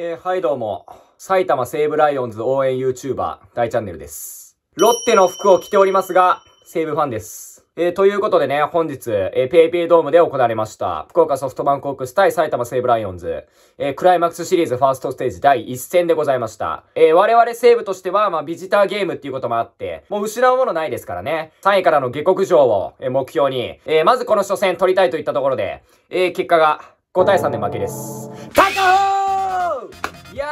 えー、はいどうも。埼玉西武ライオンズ応援 YouTuber 大チャンネルです。ロッテの服を着ておりますが、西武ファンです。えー、ということでね、本日、えー、ペイペイドームで行われました、福岡ソフトバンクオークス対埼玉西武ライオンズ、えー、クライマックスシリーズファーストステージ第1戦でございました。えー、我々西武としては、まあ、ビジターゲームっていうこともあって、もう失うものないですからね、3位からの下克上を、え目標に、えまずこの初戦取りたいといったところで、え結果が5対3で負けです。いや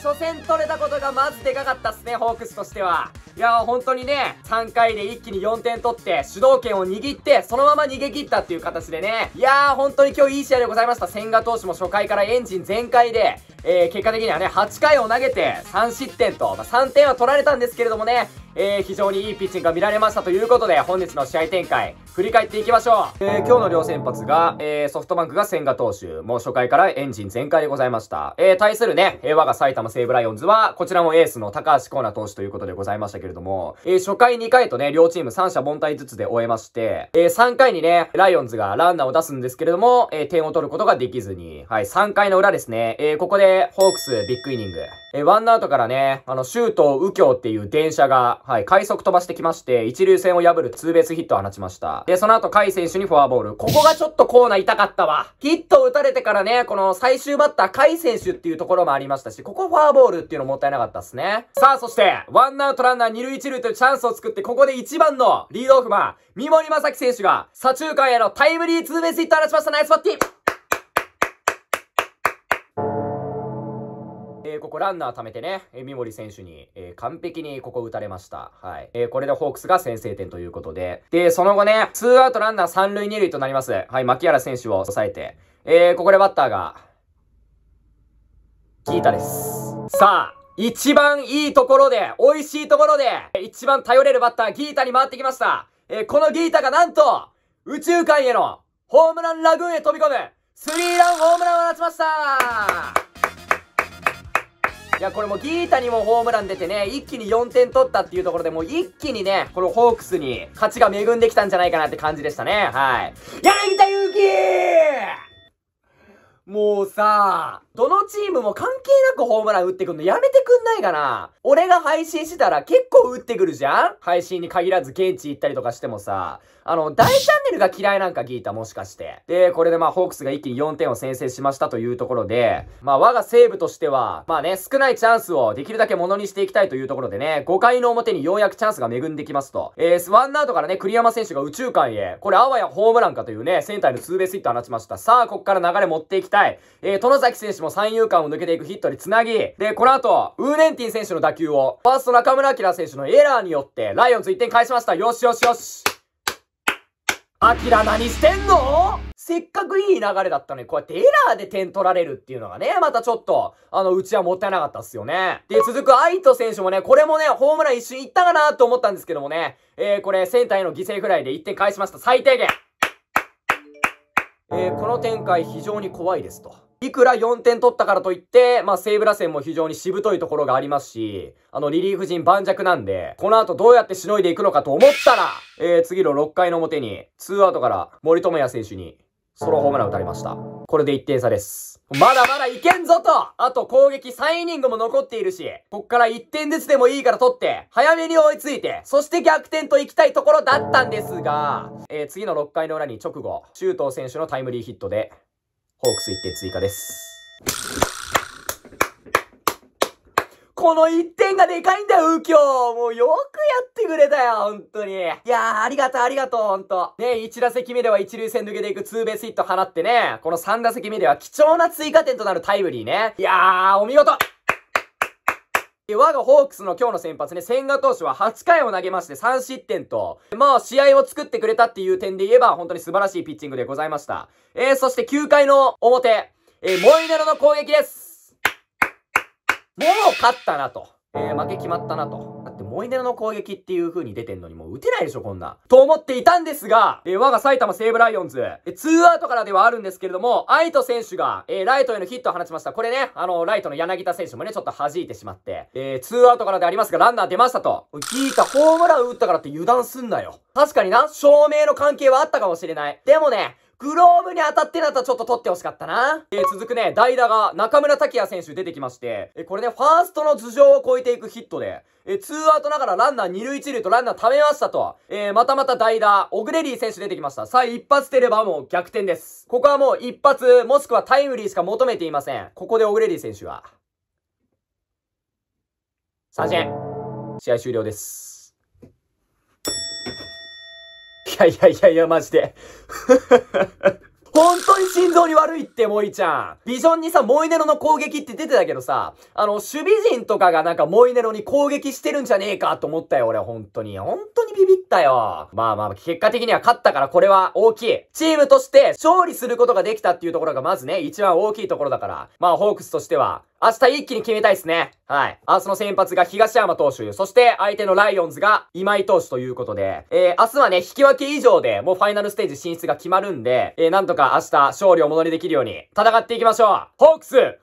ー、初戦取れたことがまずでかかったっすね、ホークスとしては。いやー、本当にね、3回で一気に4点取って、主導権を握って、そのまま逃げ切ったっていう形でね。いやー、本当に今日いい試合でございました。千賀投手も初回からエンジン全開で、えー、結果的にはね、8回を投げて3失点と、まあ、3点は取られたんですけれどもね、えー、非常にいいピッチングが見られましたということで、本日の試合展開、振り返っていきましょう。えー、今日の両先発が、えー、ソフトバンクが千賀投手、もう初回からエンジン全開でございました。えー、対するね、えー、我が埼玉西武ライオンズは、こちらもエースの高橋コーナ投手ということでございましたけれども、えー、初回2回とね、両チーム三者凡退ずつで終えまして、えー、3回にね、ライオンズがランナーを出すんですけれども、えー、点を取ることができずに、はい、3回の裏ですね、えー、ここでホークス、ビッグイニング。え、ワンアウトからね、あの、周東右京っていう電車が、はい、快速飛ばしてきまして、一流線を破るツーベースヒットを放ちました。で、その後、甲斐選手にフォアボール。ここがちょっとコーナー痛かったわ。ヒットを打たれてからね、この最終バッター、甲斐選手っていうところもありましたし、ここフォアボールっていうのもったいなかったっすね。さあ、そして、ワンアウトランナー二塁一塁というチャンスを作って、ここで1番のリードオフマン、三森正樹選手が、左中間へのタイムリーツーベースヒットを放ちました。ナイスバッティえー、ここランナー貯めてね、えー、三森選手に、えー、完璧にここ打たれました。はい。えー、これでホークスが先制点ということで。で、その後ね、ツーアウトランナー三塁二塁となります。はい、牧原選手を抑えて。えー、ここでバッターが、キータです。さあ、一番いいところで、美味しいところで、一番頼れるバッター、ギータに回ってきました。えー、このギータがなんと、宇宙間への、ホームランラグーンへ飛び込む、スリーランホームランを放ちましたいや、これもギータにもホームラン出てね、一気に4点取ったっていうところでもう一気にね、このホークスに勝ちが恵んできたんじゃないかなって感じでしたね。はい。柳田祐希もうさ、どのチームも関係なくホームラン打ってくんのやめてくんないかな俺が配信してたら結構打ってくるじゃん配信に限らず現地行ったりとかしてもさ。あの、大チャンネルが嫌いなんかギータもしかして。で、これでまあホークスが一気に4点を先制しましたというところで、まあ我が西部としては、まあね、少ないチャンスをできるだけものにしていきたいというところでね、5回の表にようやくチャンスが恵んできますと。えー、ワンアウトからね、栗山選手が宇宙間へ、これあわやホームランかというね、センターのツーベースヒット放ちました。さあ、こっから流れ持っていきたい。えー、殿崎選手もも三遊間を抜けていくヒットにつなぎ、で、この後、ウーレンティン選手の打球を、ファースト中村晃選手のエラーによって、ライオンズ1点返しました。よしよしよし。アキラ何してんのせっかくいい流れだったのに、こうやってエラーで点取られるっていうのがね、またちょっと、あの、うちはもったいなかったっすよね。で、続くアイト選手もね、これもね、ホームラン一瞬いったかなと思ったんですけどもね、えー、これ、センターへの犠牲フライで1点返しました。最低限。えー、この展開非常に怖いですと。いくら4点取ったからといって、まあ、西武打線も非常にしぶといところがありますし、あの、リリーフ陣盤石なんで、この後どうやってしのいでいくのかと思ったら、えー、次の6回の表に、2アウトから森友哉選手にソロホームラン打たれました。これで1点差です。まだまだいけんぞとあと攻撃3イニングも残っているし、こっから1点ずつでもいいから取って、早めに追いついて、そして逆転と行きたいところだったんですが、えー、次の6回の裏に直後、周東選手のタイムリーヒットで、ホークス1点追加です。この一点がでかいんだよ、右京もうよくやってくれたよ、本当に。いやー、ありがとう、ありがとう、本当ね一1打席目では一塁線抜けていくツーベースヒット放ってね、この3打席目では貴重な追加点となるタイムリーね。いやー、お見事我がホークスの今日の先発ね、千賀投手は8回を投げまして3失点と、まあ試合を作ってくれたっていう点で言えば本当に素晴らしいピッチングでございました。えー、そして9回の表、えー、モイネロの攻撃です。もう勝ったなと。えー、負け決まったなと。だって、モイネロの攻撃っていう風に出てんのにもう打てないでしょ、こんな。と思っていたんですが、えー、我が埼玉西武ライオンズ、えー、ーアウトからではあるんですけれども、愛ト選手が、えー、ライトへのヒットを放ちました。これね、あの、ライトの柳田選手もね、ちょっと弾いてしまって、えー、ーアウトからでありますが、ランナー出ましたと。ギータ、ホームラン打ったからって油断すんなよ。確かにな、照明の関係はあったかもしれない。でもね、グローブに当たってなったらちょっと取ってほしかったな。えー、続くね、代打が中村拓也選手出てきまして、えー、これね、ファーストの頭上を越えていくヒットで、えー、ツーアウトながらランナー二塁一塁とランナー溜めましたと、えー、またまた代打、オグレリー選手出てきました。さあ、一発出ればもう逆転です。ここはもう一発、もしくはタイムリーしか求めていません。ここでオグレリー選手は。三振。試合終了です。やいやいやいや、マジで。本当に心臓に悪いって、イちゃん。ビジョンにさ、モイネロの攻撃って出てたけどさ、あの、守備陣とかがなんかモイネロに攻撃してるんじゃねえかと思ったよ、俺、本当に。本当にビビったよ。まあまあ、結果的には勝ったからこれは大きい。チームとして勝利することができたっていうところがまずね、一番大きいところだから。まあ、ホークスとしては、明日一気に決めたいですね。はい。明日の先発が東山投手、そして相手のライオンズが今井投手ということで、えー、明日はね、引き分け以上でもうファイナルステージ進出が決まるんで、えー、なんとか明日勝利をものにできるように戦っていきましょうホークスファ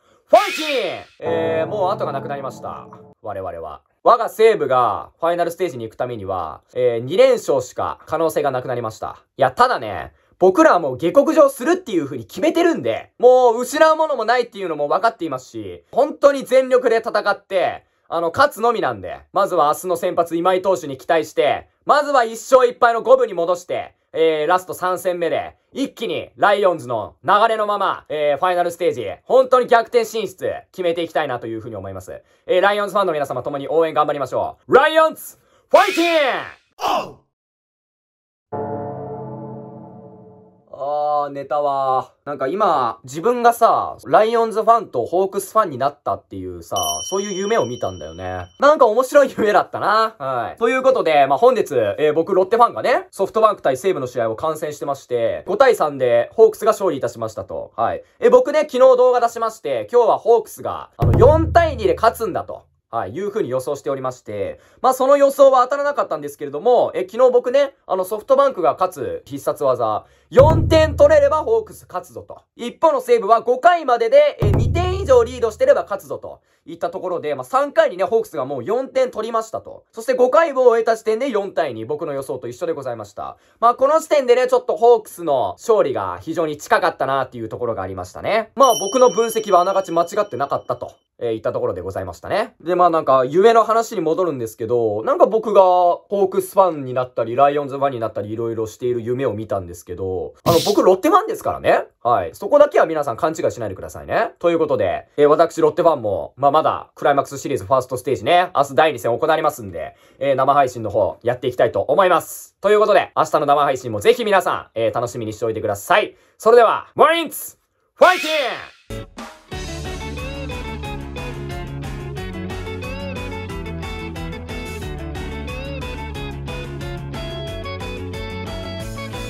イキーえー、もう後がなくなりました。我々は。我が西武がファイナルステージに行くためには、えー、2連勝しか可能性がなくなりました。いや、ただね、僕らはもう下克上するっていう風に決めてるんで、もう失うものもないっていうのも分かっていますし、本当に全力で戦って、あの、勝つのみなんで、まずは明日の先発今井投手に期待して、まずは1勝1敗の5分に戻して、えー、ラスト3戦目で、一気にライオンズの流れのまま、えー、ファイナルステージ、本当に逆転進出、決めていきたいなというふうに思います。えー、ライオンズファンの皆様共に応援頑張りましょう。ライオンズ、ファイティンあー、ネタは、なんか今、自分がさ、ライオンズファンとホークスファンになったっていうさ、そういう夢を見たんだよね。なんか面白い夢だったな。はい。ということで、まあ、本日、えー、僕、ロッテファンがね、ソフトバンク対西武の試合を観戦してまして、5対3で、ホークスが勝利いたしましたと。はい。え僕ね、昨日動画出しまして、今日はホークスが、あの、4対2で勝つんだと。はい、いうふうに予想しておりまして、まあその予想は当たらなかったんですけれども、え、昨日僕ね、あのソフトバンクが勝つ必殺技、4点取れればホークス勝つぞと。一方の西武は5回までで、え、2点以上リードしてれば勝つぞと。いったところで、まあ、3回にね、ホークスがもう4点取りましたと。そして5回を終えた時点で4対2、僕の予想と一緒でございました。まあ、この時点でね、ちょっとホークスの勝利が非常に近かったなっていうところがありましたね。まあ、僕の分析はあながち間違ってなかったと。えー、言ったところでございましたね。で、まあなんか、夢の話に戻るんですけど、なんか僕が、ホークスファンになったり、ライオンズファンになったり、いろいろしている夢を見たんですけど、あの、僕、ロッテファンですからね。はい。そこだけは皆さん勘違いしないでくださいね。ということで、えー、私、ロッテファンも、まあまだクライマックスシリーズファーストステージね、明日第2戦行われますんで、えー、生配信の方やっていきたいと思います。ということで、明日の生配信もぜひ皆さん、えー、楽しみにしておいてください。それでは、モリンツファイティン